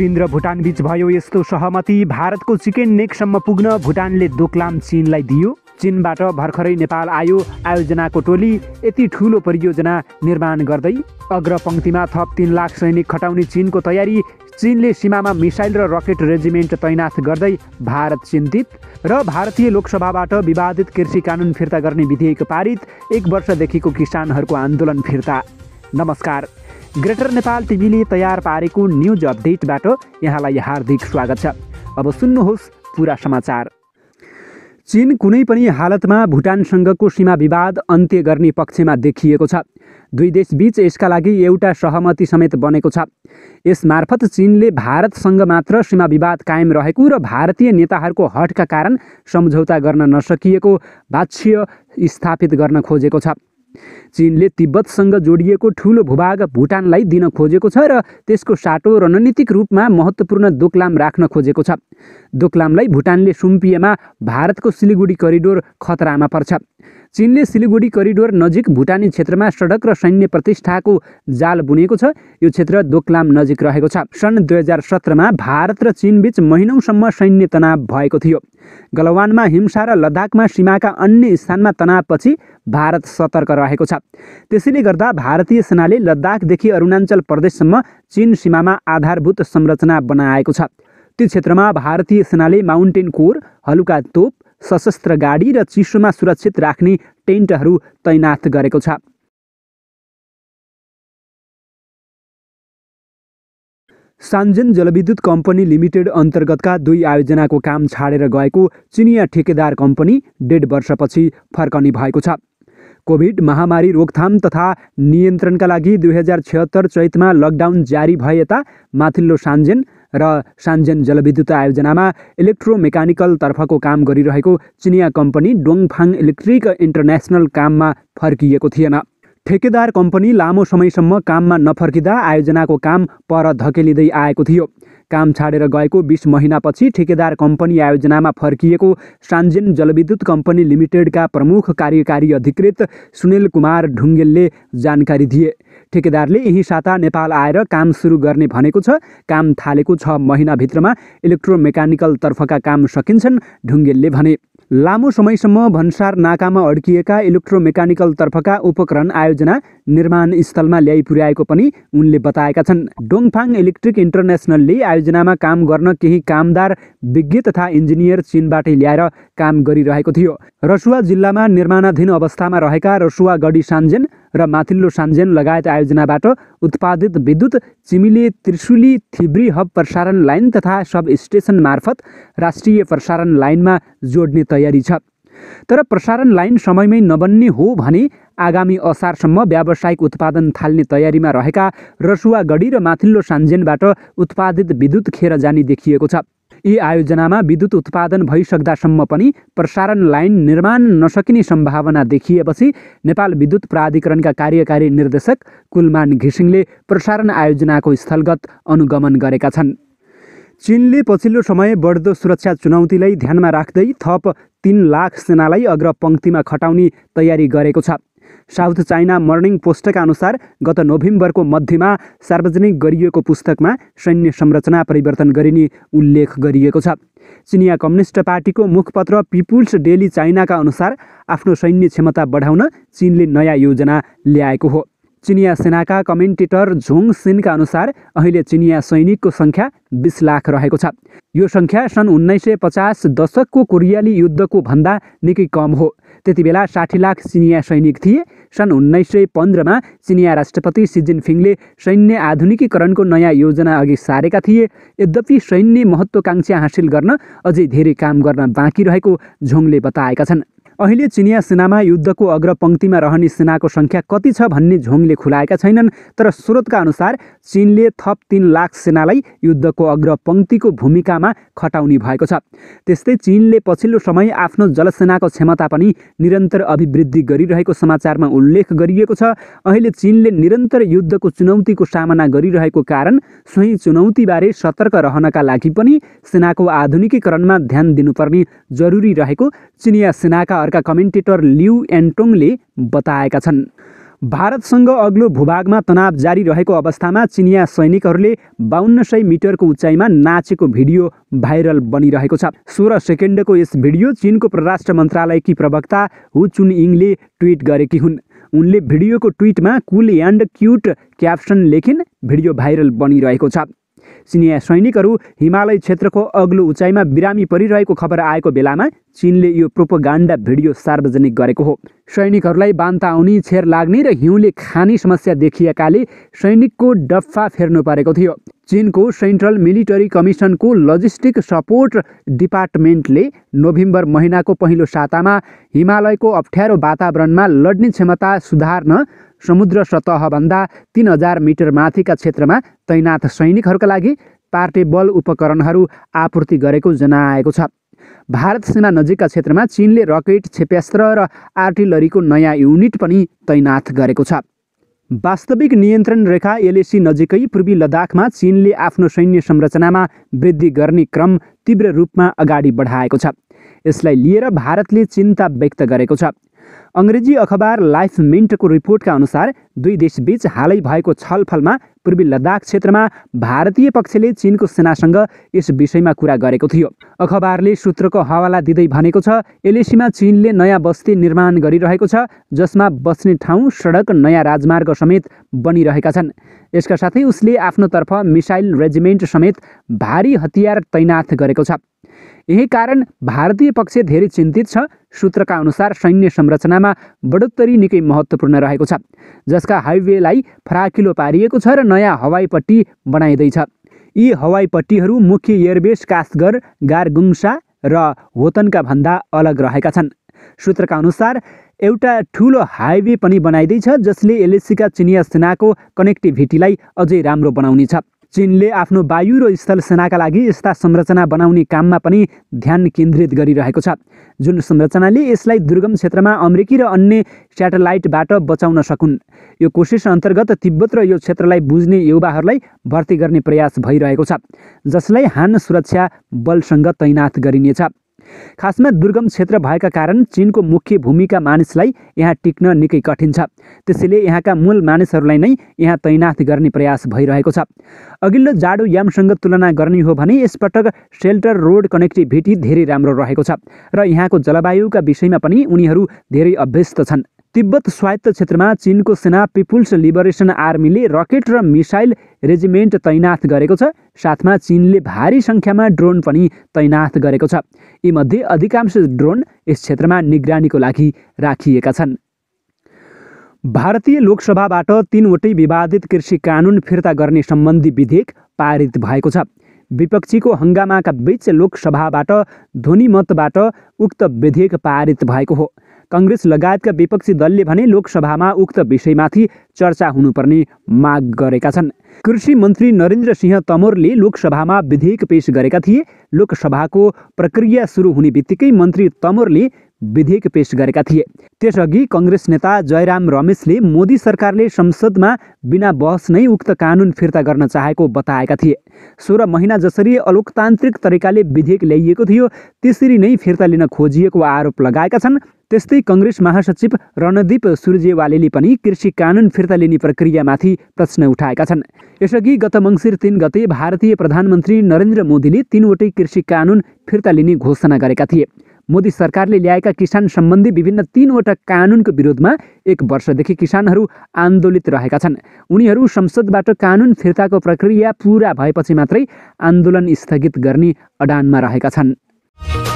चीन र भुटान बीच भयो यस्तो सहमति भारतको चिकेन नेकसम्म पुग्न भुटानले दोकलाम चीनलाई दियो चीनबाट भर्खरै नेपाल आयो आयोजनाको टोली यति ठुलो परियोजना निर्माण गर्दै अग्रपङ्क्तिमा थप तिन लाख सैनिक खटाउने चीनको तयारी चीनले सीमामा मिसाइल र रकेट रेजिमेन्ट तैनाथ गर्दै भारत चिन्तित र भारतीय लोकसभाबाट विवादित कृषि कानुन फिर्ता गर्ने विधेयक पारित एक वर्षदेखिको किसानहरूको आन्दोलन फिर्ता नमस्कार ग्रेटर नेपाल टिभीले तयार पारेको न्युज अपडेटबाट यहाँलाई हार्दिक स्वागत छ अब सुन्नुहोस् पुरा समाचार चीन कुनै पनि हालतमा भुटानसँगको सीमा विवाद अन्त्य गर्ने पक्षमा देखिएको छ दुई देशबीच यसका लागि एउटा सहमति समेत बनेको छ यसमार्फत चीनले भारतसँग मात्र सीमा विवाद कायम रहेको र भारतीय नेताहरूको हटका कारण सम्झौता गर्न नसकिएको बाक्ष्य स्थापित गर्न खोजेको छ चीनले तिब्बतसँग जोडिएको ठुलो भूभाग भुटानलाई दिन खोजेको छ र त्यसको साटो रणनीतिक रूपमा महत्त्वपूर्ण दोकलाम राख्न खोजेको छ दोकलामलाई भुटानले सुम्पिएमा भारतको सिलिगुडी करिडोर खतरामा पर्छ चिनले सिलगढी करिडोर नजिक भुटानी क्षेत्रमा सडक र सैन्य प्रतिष्ठाको जाल बुनेको छ यो क्षेत्र दोकलाम नजिक रहेको छ सन् दुई हजार सत्रमा भारत र चिनबीच महिनौसम्म सैन्य तनाव भएको थियो गलवानमा हिंसा र लद्दाखमा सीमाका अन्य स्थानमा तनावपछि भारत सतर्क रहेको छ त्यसैले गर्दा भारतीय सेनाले लद्दाखदेखि अरुणाञ्चल प्रदेशसम्म चीन सीमामा आधारभूत संरचना बनाएको छ त्यो क्षेत्रमा भारतीय सेनाले माउन्टेन कोर हलुका तोप सशस्त्र गाडी र चिसोमा सुरक्षित राख्ने टेन्टहरू तैनाथ गरेको छ सान्जेन जलविद्युत कम्पनी लिमिटेड अन्तर्गतका दुई आयोजनाको काम छाडेर गएको चिनिया ठेकेदार कम्पनी डेढ वर्षपछि फर्कने भएको छ कोभिड महामारी रोकथाम तथा नियन्त्रणका लागि दुई हजार छत्तर चैतमा लकडाउन जारी भए यता माथिल्लो सान्जेन र सान्जेन जलविद्युत आयोजनामा तर्फको काम गरिरहेको चिनिया कम्पनी डोङफाङ इलेक्ट्रिक इन्टरनेसनल काममा फर्किएको थिएन ठेकेदार कम्पनी लामो समयसम्म काममा नफर्किँदा आयोजनाको काम पर धकेलिँदै आएको थियो काम छाडेर गएको बिस महिनापछि ठेकेदार कम्पनी आयोजनामा फर्किएको सान्जेन जलविद्युत कम्पनी लिमिटेडका प्रमुख कार्यकारी अधिकृत सुनिल कुमार ढुङ्गेलले जानकारी दिए ठेकेदारले यही साता नेपाल आएर काम सुरु गर्ने भनेको छ काम थालेको छ महिनाभित्रमा तर्फका काम सकिन्छन् ढुङ्गेलले भने लामो समयसम्म भन्सार नाकामा अड्किएका इलेक्ट्रोमेकानिकल तर्फका उपकरण आयोजना निर्माण स्थलमा ल्याइ पुर्याएको पनि उनले बताएका छन् डोङफाङ इलेक्ट्रिक इन्टरनेसनलले आयोजनामा काम गर्न केही कामदार विज्ञ तथा इन्जिनियर चिनबाटै ल्याएर काम गरिरहेको थियो रसुवा जिल्लामा निर्माणाधीन अवस्थामा रहेका रसुवा गढी सान्जेन र माथिल्लो सान्जेन लगायत आयोजनाबाट उत्पादित विद्युत चिमिले त्रिशुली थिब्री हब प्रसारण लाइन तथा सब स्टेसन मार्फत राष्ट्रिय प्रसारण लाइनमा जोड्ने तयारी छ तर प्रसारण लाइन समयमै नबन्ने हो भने आगामी असारसम्म व्यावसायिक उत्पादन थाल्ने तयारीमा रहेका रसुवागढी र माथिल्लो सान्जेनबाट उत्पादित विद्युत खेर जाने देखिएको छ यी आयोजनामा विद्युत उत्पादन भइसक्दासम्म पनि प्रसारण लाइन निर्माण नसकिने सम्भावना देखिएपछि नेपाल विद्युत प्राधिकरणका कार्यकारी निर्देशक कुलमान घिसिङले प्रसारण आयोजनाको स्थलगत अनुगमन गरेका छन् चिनले पछिल्लो समय बढ्दो सुरक्षा चुनौतीलाई ध्यानमा राख्दै थप तिन लाख सेनालाई अग्रपङ्क्तिमा खटाउने तयारी गरेको छ साउथ चाइना मर्निङ पोस्टका अनुसार गत नोभेम्बरको मध्यमा सार्वजनिक गरिएको पुस्तकमा सैन्य संरचना परिवर्तन गरिने उल्लेख गरिएको छ चिनिया कम्युनिस्ट पार्टीको मुखपत्र पिपुल्स डेली चाइनाका अनुसार आफ्नो सैन्य क्षमता बढाउन चिनले नयाँ योजना ल्याएको हो चिनिया सेनाका कमेन्टेटर झोङ सिनका अनुसार अहिले चिनिया सैनिकको सङ्ख्या बिस लाख रहेको छ यो सङ्ख्या सन् उन्नाइस सय पचास दशकको कोरियाली युद्धको भन्दा निकै कम हो त्यति बेला साठी लाख चिनिया सैनिक थिए सन् उन्नाइस सय पन्ध्रमा चिनिया राष्ट्रपति सी जिनफिङले सैन्य आधुनिकीकरणको नयाँ योजना अघि सारेका थिए यद्यपि सैन्य महत्त्वकाङ्क्षा हासिल गर्न अझै धेरै काम गर्न बाँकी रहेको झोङले बताएका छन् अहिले चिनिया सेनामा युद्धको अग्रपङ्क्तिमा रहने सेनाको सङ्ख्या कति छ भन्ने झोङले खुलाएका छैनन् तर स्रोतका अनुसार चिनले थप तिन लाख सेनालाई युद्धको अग्रपङ्क्तिको भूमिकामा खटाउने भएको छ त्यस्तै चिनले पछिल्लो समय आफ्नो जलसेनाको क्षमता पनि निरन्तर अभिवृद्धि गरिरहेको समाचारमा उल्लेख गरिएको छ अहिले चिनले निरन्तर युद्धको चुनौतीको सामना गरिरहेको कारण सोही चुनौतीबारे सतर्क रहनका लागि पनि सेनाको आधुनिकीकरणमा ध्यान दिनुपर्ने जरुरी रहेको चिनिया सेनाका सरकारका कमेन्टेटर लिउ एन्टोङले बताएका छन् भारतसँग अग्लो भूभागमा तनाव जारी रहेको अवस्थामा चिनिया सैनिकहरूले बाहन्न सय मिटरको उचाइमा नाचेको भिडियो भाइरल बनिरहेको छ सोह्र सेकेन्डको यस भिडियो चिनको परराष्ट्र मन्त्रालयकी प्रवक्ता हु चुन इङले ट्विट गरेकी हुन् उनले भिडियोको ट्विटमा कुल एन्ड क्युट क्याप्सन लेखिन् भिडियो भाइरल बनिरहेको छ चिनिया सैनिकहरू हिमालय क्षेत्रको अग्लो उचाइमा बिरामी परिरहेको खबर आएको बेलामा चिनले यो प्रोपोगान्डा भिडियो सार्वजनिक गरेको हो सैनिकहरूलाई बान्ता आउने छेर लाग्ने र हिउँले खाने समस्या देखिएकाले सैनिकको डफा फेर्नु परेको थियो चिनको सेन्ट्रल मिलिटरी कमिसनको लजिस्टिक सपोर्ट डिपार्टमेन्टले नोभेम्बर महिनाको पहिलो सातामा हिमालयको अप्ठ्यारो वातावरणमा लड्ने क्षमता सुधार्न समुद्र सतहभन्दा तिन हजार मिटर माथिका क्षेत्रमा तैनात सैनिकहरूका लागि पार्टेबल उपकरणहरू आपूर्ति गरेको जनाएको छ भारत सीमा नजिकका क्षेत्रमा चिनले रकेट क्षेप्यास्त्र र आर्टिलरीको नयाँ युनिट पनि तैनात गरेको छ वास्तविक नियन्त्रण रेखा एलएसी नजिकै पूर्वी लद्दाखमा चिनले आफ्नो सैन्य संरचनामा वृद्धि गर्ने क्रम तीव्र रूपमा अगाडि बढाएको छ यसलाई लिएर भारतले चिन्ता व्यक्त गरेको छ अङ्ग्रेजी अखबार लाइफ मिन्टको रिपोर्टका अनुसार दुई देशबीच हालै भएको छलफलमा पूर्वी लद्दाख क्षेत्रमा भारतीय पक्षले चिनको सेनासँग यस विषयमा कुरा गरेको थियो अखबारले सूत्रको हवाला दिँदै भनेको छ एलएसीमा चिनले नयाँ बस्ती निर्माण गरिरहेको छ जसमा बस्ने ठाउँ सडक नयाँ राजमार्ग समेत बनिरहेका छन् यसका साथै उसले आफ्नोतर्फ मिसाइल रेजिमेन्ट समेत भारी हतियार तैनाथ गरेको छ यही कारण भारतीय पक्ष धेरै चिन्तित छ सूत्रका अनुसार सैन्य संरचनामा बढोत्तरी निकै महत्त्वपूर्ण रहेको छ जसका हाइवेलाई फराकिलो पारिएको छ र नयाँ हवाईपट्टि बनाइँदैछ यी हवाईपट्टिहरू मुख्य एयरबेस कासगर गारगुङ्सा र होतनका भन्दा अलग रहेका छन् सूत्रका अनुसार एउटा ठुलो हाइवे पनि बनाइँदैछ जसले एलएसीका चिनिया सेनाको कनेक्टिभिटीलाई अझै राम्रो बनाउनेछ चिनले आफ्नो वायु र स्थल सेनाका लागि यस्ता संरचना बनाउने काममा पनि ध्यान केन्द्रित गरिरहेको छ जुन संरचनाले यसलाई दुर्गम क्षेत्रमा अमेरिकी र अन्य स्याटेलाइटबाट बचाउन सकुन् यो कोसिस अन्तर्गत तिब्बत र यो क्षेत्रलाई बुझ्ने युवाहरूलाई भर्ती गर्ने प्रयास भइरहेको छ जसलाई हान सुरक्षा बलसँग तैनात गरिनेछ खासमा दुर्गम क्षेत्र भएका कारण चिनको मुख्य भूमिका मानिसलाई यहाँ टिक्न निकै कठिन छ त्यसैले यहाँका मूल मानिसहरूलाई नै यहाँ तैनाथ गर्ने प्रयास भइरहेको छ अघिल्लो जाडो यामसँग तुलना गर्ने हो भने यसपटक सेल्टर रोड कनेक्टिभिटी धेरै राम्रो रहेको छ र यहाँको जलवायुका विषयमा पनि उनीहरू धेरै अभ्यस्त छन् तिब्बत स्वायत्त क्षेत्रमा चिनको सेना पिपुल्स लिबरेसन आर्मीले रकेट र मिसाइल रेजिमेन्ट तैनाथ गरेको छ साथमा चिनले भारी सङ्ख्यामा ड्रोन पनि तैनाथ गरेको छ यीमध्ये अधिकांश ड्रोन यस क्षेत्रमा निगरानीको लागि राखिएका छन् भारतीय लोकसभाबाट तिनवटै विवादित कृषि कानुन फिर्ता गर्ने सम्बन्धी विधेयक पारित भएको छ विपक्षीको हङ्गामाका बीच लोकसभाबाट ध्वनिमतबाट उक्त विधेयक पारित भएको हो कङ्ग्रेस लगायतका विपक्षी दलले भने लोकसभामा उक्त विषयमाथि चर्चा हुनुपर्ने माग गरेका छन् कृषि मन्त्री नरेन्द्र सिंह तमोरले लोकसभामा विधेयक पेश गरेका थिए लोकसभाको प्रक्रिया सुरु हुने बित्तिकै मन्त्री तमोरले विधेयक पेश गरेका थिए त्यसअघि कङ्ग्रेस नेता जयराम रमेशले मोदी सरकारले संसदमा बिना बहस नै उक्त कानुन फिर्ता गर्न चाहेको बताएका थिए सोह्र महिना जसरी अलोकतान्त्रिक तरिकाले विधेयक ल्याइएको थियो त्यसरी नै फिर्ता लिन खोजिएको आरोप लगाएका छन् त्यस्तै कङ्ग्रेस महासचिव रणदीप सुर्जेवाले पनि कृषि कानुन फिर्ता लिने प्रक्रियामाथि प्रश्न उठाएका छन् यसअघि गत मङ्सिर तिन गते भारतीय प्रधानमन्त्री नरेन्द्र मोदीले तिनवटै कृषि कानुन फिर्ता लिने घोषणा गरेका थिए मोदी सरकारले ल्याएका किसान सम्बन्धी विभिन्न तीनवटा कानुनको विरोधमा एक वर्षदेखि किसानहरू आन्दोलित रहेका छन् उनीहरू संसदबाट कानुन फिर्ताको प्रक्रिया पुरा भएपछि मात्रै आन्दोलन स्थगित गर्ने अडानमा रहेका छन्